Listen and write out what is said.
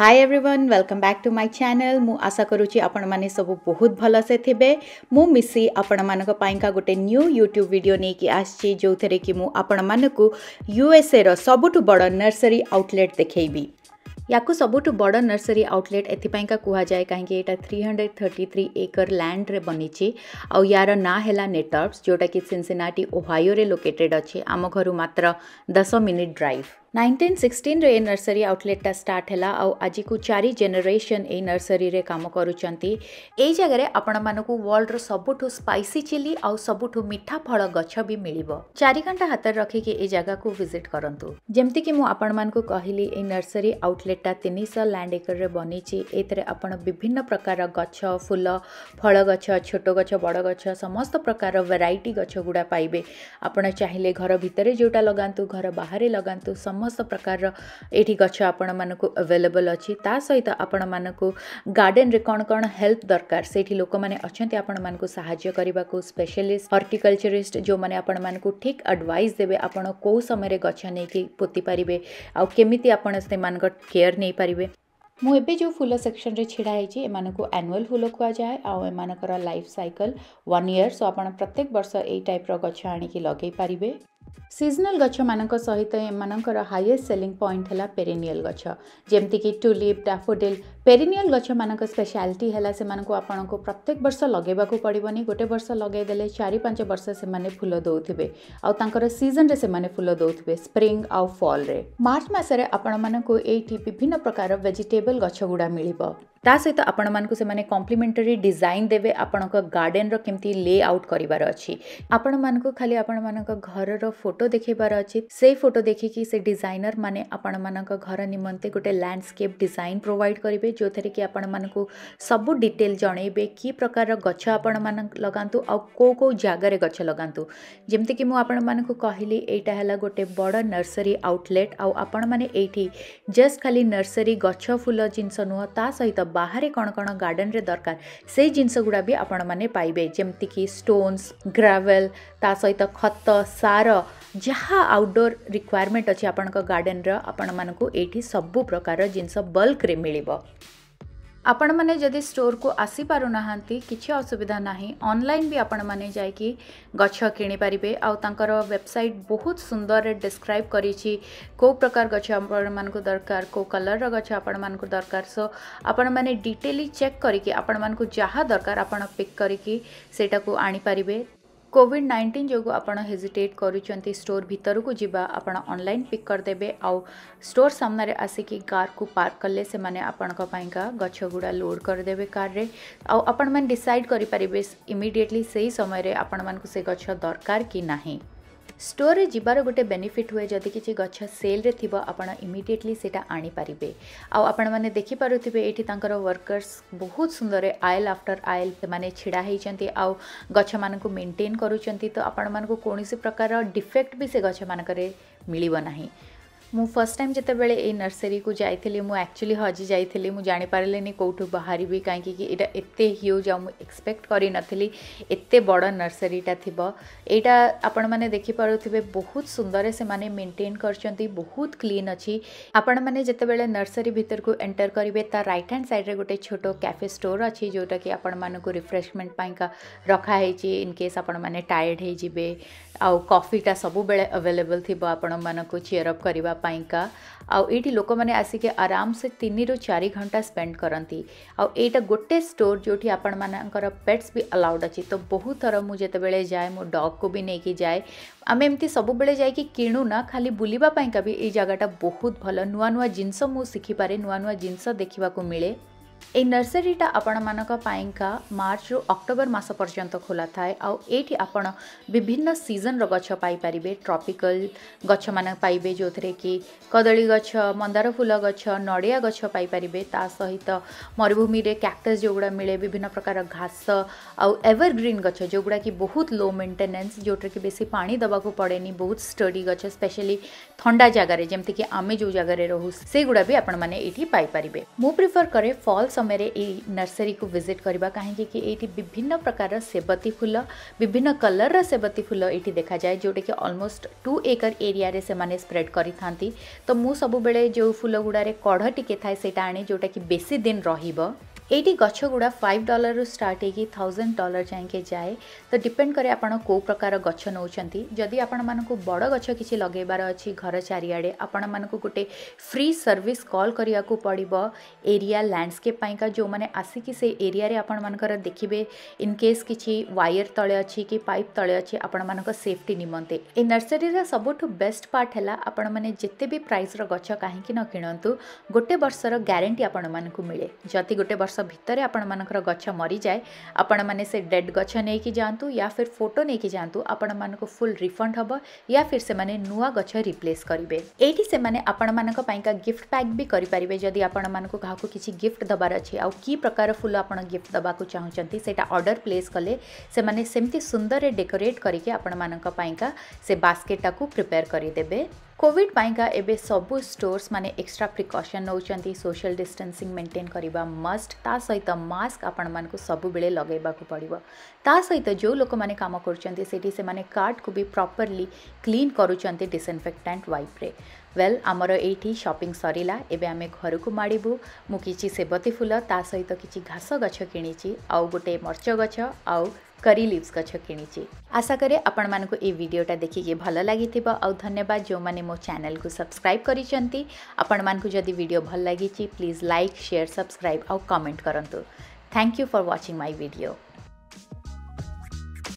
hi everyone welcome back to my channel मु आशा करूँ आपण मैंने सब बहुत भल से थे मुशी आपण मानी का गोटे न्यू यूट्यूब वीडियो नहीं कि आज कि आपण मानक यूएसए रुठ बड़ नर्सरी आउटलेट देखेबी या सबुठ बड़ नर्सरी आउटलेट ए कहुए कहीं three hundred thirty three acre land रे बनी आउ यार ना है नेटअप्स जोटा कि सिनसेनाटी ओहायो रे लोकेटेड अच्छे आम घर मात्र दस मिनिट ड्राइव नाइंटीन सिक्सटीन ए नर्सरी आउटलेटटा स्टार्ट होला आउ आज को चारि जेनेसन ए नर्सरी रे काम କରୁଛନ୍ତି ଏଇ ଜାଗାରେ ଆପଣମାନଙ୍କୁ ୱାର୍ଲଡର ସବୁଠୁ ସ୍ପାଇସି ଚିଲି ଆଉ ସବୁଠୁ ମିଠା ଫଳ ଗଛ ବି ମିଳିବ ଚାରି ଘଣ୍ଟା ହାତରେ ରଖିକି ଏ ଜାଗାକୁ ଭିଜିଟ୍ କରନ୍ତୁ ଯେମିତିକି ମୁଁ ଆପଣମାନଙ୍କୁ କହିଲି ଏଇ ନର୍ସରୀ ଆଉଟଲେଟ୍ଟା ତିନିଶହ ଲ୍ୟାଣ୍ଡ ଏକରରେ ବନିଛି ଏଥିରେ ଆପଣ ବିଭିନ୍ନ ପ୍ରକାର ଗଛ ଫୁଲ ଫଳ ଗଛ ଛୋଟ ଗଛ ବଡ଼ ଗଛ ସମସ୍ତ ପ୍ରକାର ଭେରାଇଟି ଗଛ ଗୁଡ଼ା ପାଇବେ ଆପଣ ଚାହିଁଲେ ଘର ଭିତରେ ଯେଉଁଟା ଲଗାନ୍ତୁ ଘର ବାହାରେ ଲଗାନ୍ତୁ ସମସ୍ତ समस्त प्रकार ଏଇଠି ଗଛ ଆପଣମାନଙ୍କୁ ଆଭେଲେବଲ୍ ଅଛି ତା ସହିତ ଆପଣମାନଙ୍କୁ ଗାର୍ଡ଼େନ୍ରେ କ'ଣ କ'ଣ ହେଲ୍ପ ଦରକାର ସେଇଠି ଲୋକମାନେ ଅଛନ୍ତି ଆପଣମାନଙ୍କୁ ସାହାଯ୍ୟ କରିବାକୁ ସ୍ପେଶାଲିଷ୍ଟ ହର୍ଟିକଲଚରିଷ୍ଟ ଯେଉଁମାନେ ଆପଣମାନଙ୍କୁ ଠିକ୍ ଆଡ଼ଭାଇସ୍ ଦେବେ ଆପଣ କେଉଁ ସମୟରେ ଗଛ ନେଇକି ପୋତି ପାରିବେ ଆଉ କେମିତି ଆପଣ ସେମାନଙ୍କ କେୟାର ନେଇପାରିବେ ମୁଁ ଏବେ ଯେଉଁ ଫୁଲ ସେକ୍ସନରେ ଛିଡ଼ା ହେଇଛି ଏମାନଙ୍କୁ ଆନୁଆଲ୍ ଫୁଲ କୁହାଯାଏ ଆଉ ଏମାନଙ୍କର life cycle one year so ଆପଣ ପ୍ରତ୍ୟେକ ବର୍ଷ ଏଇ ଟାଇପ୍ର ଗଛ ଆଣିକି ଲଗେଇ ପାରିବେ सिजनाल गछ म सहित ए हाईएस्ट सेलिंग पॉइंट हला पेरीियल गछ जेमति जक टुलीप डाफोडेल पेरनियल गछ म स्पेसिटी प्रत्येक वर्ष लगैवाक पडिबनी गोटे वर्ष देले चारि पाँच वर्ष फुल दोथ्यो आउँछ सिजनसँग फुल दोथ्यो स्प्रिङ आउ फल मर्च मासे आपण म ए विभिन्न प्रकार भेजिटेबल गछ गुडा मियो तासहित आपूर्म कॉम्प्लिमेंटरी डिजाइन दे आपण्ड गार्डेन र लेआउट आउट अछि आपण म खालि आप ଫଟୋ ଦେଖେଇବାର ଅଛି ସେଇ ଫଟୋ ଦେଖିକି ସେ ଡିଜାଇନର ମାନେ ଆପଣମାନଙ୍କ ଘର ନିମନ୍ତେ ଗୋଟେ ଲ୍ୟାଣ୍ଡସ୍କେପ୍ ଡିଜାଇନ୍ ପ୍ରୋଭାଇଡ଼ କରିବେ ଯେଉଁଥିରେ କି ଆପଣମାନଙ୍କୁ ସବୁ ଡିଟେଲ୍ ଜଣେଇବେ କି ପ୍ରକାରର ଗଛ ଆପଣମାନେ ଲଗାନ୍ତୁ ଆଉ କେଉଁ କେଉଁ ଜାଗାରେ ଗଛ ଲଗାନ୍ତୁ ଯେମିତିକି ମୁଁ ଆପଣମାନଙ୍କୁ କହିଲି ଏଇଟା ହେଲା ଗୋଟେ ବଡ଼ ନର୍ସରୀ ଆଉଟଲେଟ୍ ଆଉ ଆପଣମାନେ ଏଇଠି ଜଷ୍ଟ ଖାଲି ନର୍ସରୀ ଗଛ ଫୁଲ ଜିନିଷ ନୁହଁ ତା ସହିତ ବାହାରେ କ'ଣ କ'ଣ ଗାର୍ଡ଼େନରେ ଦରକାର ସେଇ ଜିନିଷ ଗୁଡ଼ା ବି ଆପଣମାନେ ପାଇବେ ଯେମିତିକି ଷ୍ଟୋନ୍ସ ଗ୍ରାଭେଲ୍ ତା ସହିତ ଖତ ସାର ଯାହା ଆଉଟଡୋର୍ ରିକ୍ୱାରମେଣ୍ଟ ଅଛି ଆପଣଙ୍କ ଗାର୍ଡ଼େନର ଆପଣମାନଙ୍କୁ ଏଇଠି ସବୁ ପ୍ରକାର ଜିନିଷ ବଲ୍କରେ ମିଳିବ ଆପଣମାନେ ଯଦି ଷ୍ଟୋରକୁ ଆସିପାରୁନାହାନ୍ତି କିଛି ଅସୁବିଧା ନାହିଁ ଅନଲାଇନ୍ ବି ଆପଣମାନେ ଯାଇକି ଗଛ କିଣିପାରିବେ ଆଉ ତାଙ୍କର ୱେବସାଇଟ୍ ବହୁତ ସୁନ୍ଦରରେ ଡେସ୍କ୍ରାଇବ୍ କରିଛି କେଉଁ ପ୍ରକାର ଗଛ ଆପଣମାନଙ୍କୁ ଦରକାର କେଉଁ କଲର୍ର ଗଛ ଆପଣମାନଙ୍କୁ ଦରକାର ସୋ ଆପଣମାନେ ଡିଟେଲି ଚେକ୍ କରିକି ଆପଣମାନଙ୍କୁ ଯାହା ଦରକାର ଆପଣ ପିକ୍ କରିକି ସେଇଟାକୁ ଆଣିପାରିବେ କୋଭିଡ୍ ନାଇଣ୍ଟିନ୍ ଯୋଗୁଁ ଆପଣ ହେଜିଟେଟ୍ କରୁଛନ୍ତି ଷ୍ଟୋର୍ ଭିତରକୁ ଯିବା ଆପଣ ଅନଲାଇନ୍ ପିକ୍ କରିଦେବେ ଆଉ ଷ୍ଟୋର୍ ସାମ୍ନାରେ ଆସିକି କାର୍କୁ ପାର୍କ କଲେ ସେମାନେ ଆପଣଙ୍କ ପାଇଁକା ଗଛଗୁଡ଼ା ଲୋଡ଼୍ କରିଦେବେ କାର୍ରେ ଆଉ ଆପଣମାନେ ଡିସାଇଡ଼୍ କରିପାରିବେ ଇମିଡ଼ିଏଟଲି ସେହି ସମୟରେ ଆପଣମାନଙ୍କୁ ସେ ଗଛ ଦରକାର କି ନାହିଁ ଷ୍ଟୋରରେ ଯିବାର ଗୋଟେ ବେନିଫିଟ୍ ହୁଏ ଯଦି କିଛି ଗଛ ସେଲ୍ରେ ଥିବ ଆପଣ ଇମିଡ଼ିଏଟଲି ସେଇଟା ଆଣିପାରିବେ ଆଉ ଆପଣମାନେ ଦେଖିପାରୁଥିବେ ଏଇଠି ତାଙ୍କର ୱାର୍କର୍ସ ବହୁତ ସୁନ୍ଦର ଆଏଲ୍ ଆଫ୍ଟର ଆଏଲ୍ ସେମାନେ ଛିଡ଼ା ହେଇଛନ୍ତି ଆଉ ଗଛମାନଙ୍କୁ ମେଣ୍ଟେନ୍ କରୁଛନ୍ତି ତ ଆପଣମାନଙ୍କୁ କୌଣସି ପ୍ରକାର ଡିଫେକ୍ଟ ବି ସେ ଗଛମାନଙ୍କରେ ମିଳିବ ନାହିଁ ମୁଁ ଫାର୍ଷ୍ଟ ଟାଇମ୍ ଯେତେବେଳେ ଏଇ ନର୍ସରୀକୁ ଯାଇଥିଲି ମୁଁ ଆକ୍ଚୁଆଲି ହଜି ଯାଇଥିଲି ମୁଁ ଜାଣିପାରିଲିନି କେଉଁଠୁ ବାହାରିବି କାହିଁକି କି ଏଇଟା ଏତେ ହ୍ୟୁଜ୍ ଆଉ ମୁଁ ଏକ୍ସପେକ୍ଟ କରିନଥିଲି ଏତେ ବଡ଼ ନର୍ସରୀଟା ଥିବ ଏଇଟା ଆପଣମାନେ ଦେଖିପାରୁଥିବେ ବହୁତ ସୁନ୍ଦରରେ ସେମାନେ ମେଣ୍ଟେନ୍ କରିଛନ୍ତି ବହୁତ କ୍ଲିନ୍ ଅଛି ଆପଣମାନେ ଯେତେବେଳେ ନର୍ସରୀ ଭିତରକୁ ଏଣ୍ଟର କରିବେ ତା ରାଇଟ୍ ହ୍ୟାଣ୍ଡ ସାଇଡ଼୍ରେ ଗୋଟେ ଛୋଟ କ୍ୟାଫେ ଷ୍ଟୋର୍ ଅଛି ଯେଉଁଟାକି ଆପଣମାନଙ୍କୁ ରିଫ୍ରେଶମେଣ୍ଟ ପାଇଁକା ରଖାହେଇଛି ଇନ୍ କେସ୍ ଆପଣମାନେ ଟାୟାର୍ଡ଼ ହେଇଯିବେ ଆଉ କଫିଟା ସବୁବେଳେ ଆଭେଲେବଲ୍ ଥିବ ଆପଣମାନଙ୍କୁ ଚିଅର୍ ଅପ୍ କରିବା जावापाईका आई लोक मैंने आसिक आराम से तीन रु चार घंटा स्पेंड करती आईटा गोटे स्टोर जो आपण मान पेट्स भी अलाउड अच्छी तो बहुत थर मुझे जिते जाए मो डॉग को भी नहीं कि जाए आम एमती सब बड़े जाए कि किणुना खाली बुलवापाई का भी ये जगह बहुत भल नू नू जिनस मुझे शिखिपे नू नू जिनस देखा मिले ए नर्सरीटा आपण मानका मार्च रु अक्टोबर मस पर्यंत खोला थाए आउ ये आपण विभिन्न सीजन रही ट्रपिकल गए जो थे कि कदमी गच्छ मंदार फूल गच्छ नड़िया गच्छे ता सहित मरुभूमि कैक्टस जो गुड़ा मिले विभिन्न प्रकार घास आउ एवरग्रीन गच्छ जो गुड़ा कि बहुत लो मेन्टेनान्स जोटे कि बेस पा को पड़े नहीं बहुत स्टडी गच्छ स्पेशली थंडा जगार जमीक आम जो जगह रोस से गुड़ा भी आपने ये पारे मुझ प्रिफर कैर फल्स समय नर्सरी को विजिट करवा कहीं ये विभिन्न प्रकार सेवती फुल विभिन्न कलर रेवती फुल ये देखा जाए जोटा कि अलमोस्ट टू एकर एरिया रे से स्प्रेड कर तो मुझे सब बड़े जो फुल गुड़ा कढ़ टिके थाए से आने जोटा कि बेसी दिन रहा ये गछ गुड़ा फाइव डॉलर रु स्टार्ट होगी थाउजेंड डॉलर जाए जाए तो डिपेंड करे आपण कौ प्रकार गच्छ नौकरी आपण मानक बड़ गछ कि अच्छी घर चारिड़े आपण मानक गोटे फ्री सर्विस कल करने पड़ पड़ब एरिया लैंडस्केप जो मैंने आसिक से एरिया आपण मान देखिए इनकेस कि वायर तले अच्छी कि पाइप तले अच्छे आपण मानक सेफ्टी निम्ते नर्सरी सबुठ बेस्ट पार्ट है आपण मैंने जिते भी प्राइस रच कहीं गोटे वर्षर ग्यारंटी आपण मिले जदि गोटे वर्ष भितर आपण मरी जाए आपण मैंने से डेड गच्छ नहीं कि जातु या फिर फोटो नहीं कि जातु आपण मन फुल रिफंड हम या फिर से नुआ गच्छ रिप्लेस करेंगे ये से आपण मानका गिफ्ट पैक भी करेंगे जदि आपण को किसी गिफ्ट दबार अच्छे आउ कि प्रकार फुल आप गिफ्ट देवाक चाहूँ से अर्डर प्लेस कले सेमती सुंदर डेकोरेट करके आपंका से बास्केटा को प्रिपेयर करदे कोविड का एबे सब स्टोर्स माने extra precaution now social distancing maintain करवा मस्ट ତା ସହିତ ମାସ୍କ ଆପଣମାନଙ୍କୁ ସବୁବେଳେ ଲଗାଇବାକୁ ପଡ଼ିବ ତା ସହିତ ଯେଉଁ ଲୋକମାନେ କାମ କରୁଛନ୍ତି ସେଠି ସେମାନେ କାର୍ଡ଼କୁ ବି ପ୍ରପରଲି କ୍ଲିନ୍ କରୁଛନ୍ତି ଡିସଇନଫେକ୍ଟାଣ୍ଟ ୱାଇପ୍ରେ ୱେଲ୍ ଆମର ଏଇଠି ସପିଂ ସରିଲା ଏବେ ଆମେ ଘରକୁ ମାଡ଼ିବୁ ମୁଁ କିଛି ସେବତୀ ଫୁଲ ତା ସହିତ କିଛି ଘାସ ଗଛ କିଣିଛି ଆଉ ଗୋଟେ ମର୍ଚ୍ଚ ଗଛ ଆଉ करी लिव्स छकेणी आशा करे ଆପଣମାନଙ୍କୁ ଏ ଭିଡ଼ିଓଟା ଦେଖିକି ଭଲ ଲାଗିଥିବ ଆଉ ଧନ୍ୟବାଦ ଯେଉଁମାନେ ମୋ ଚ୍ୟାନେଲକୁ ସବସ୍କ୍ରାଇବ୍ କରିଛନ୍ତି ଆପଣମାନଙ୍କୁ ଯଦି ଭିଡ଼ିଓ ଭଲ ଲାଗିଛି ପ୍ଲିଜ୍ ଲାଇକ୍ ସେୟାର ସବସ୍କ୍ରାଇବ୍ ଆଉ କମେଣ୍ଟ କରନ୍ତୁ thank you for watching my video